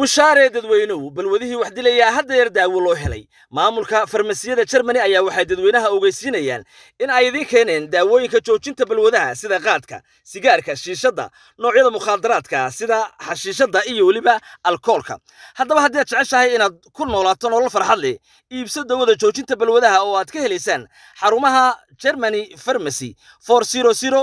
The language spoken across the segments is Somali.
bushaare dadweynuhu balwadihii wax dilayaa hadda yar daawo loo helay maamulka farmasiyada jermani ayaa waxay dadweynaha ogeysiinayaan in ay idiin keeneen daawooyinka joojinta balwadaha sida qaadka sigaarka shiishadda noocyada mukhaadaraadka sida xashiishadda iyo weliba alkoolka haddaba haddii haddaad jeceshahay inaad ku noolaato nolol farxad leh iibso dawada joojinta balwadaha oo aad ka helaysaan xarumaha jermani farmasy for zero zero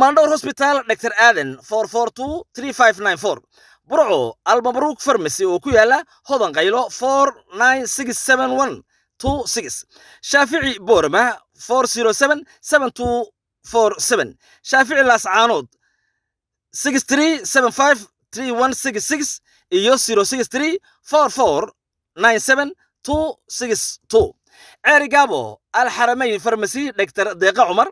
mandhowr hosbitaal dr aaden burco almabruug farmasy oo ku yaala hodan qaylo shaafici boorama shaafici laascaanood iyo ceeri gaabo alxaramayn farmasy dr deeqe cumar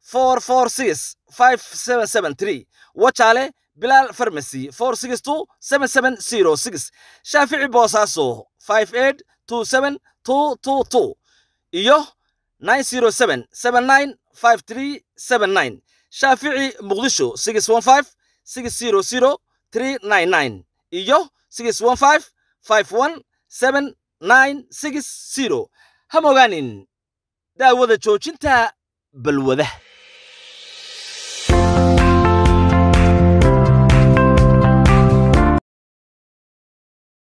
four four six five seven seven three wajale bilaal farmacy four six two seven seven zero six shaafici boosaaso five eight two seven two two two iyo nine zero seven seven nine five three seven nine shaafici muqdisho six one five six zero zero three nine nine iyo six one five five one seven nine six zero ha mogaanin daawada joojinta balwadaha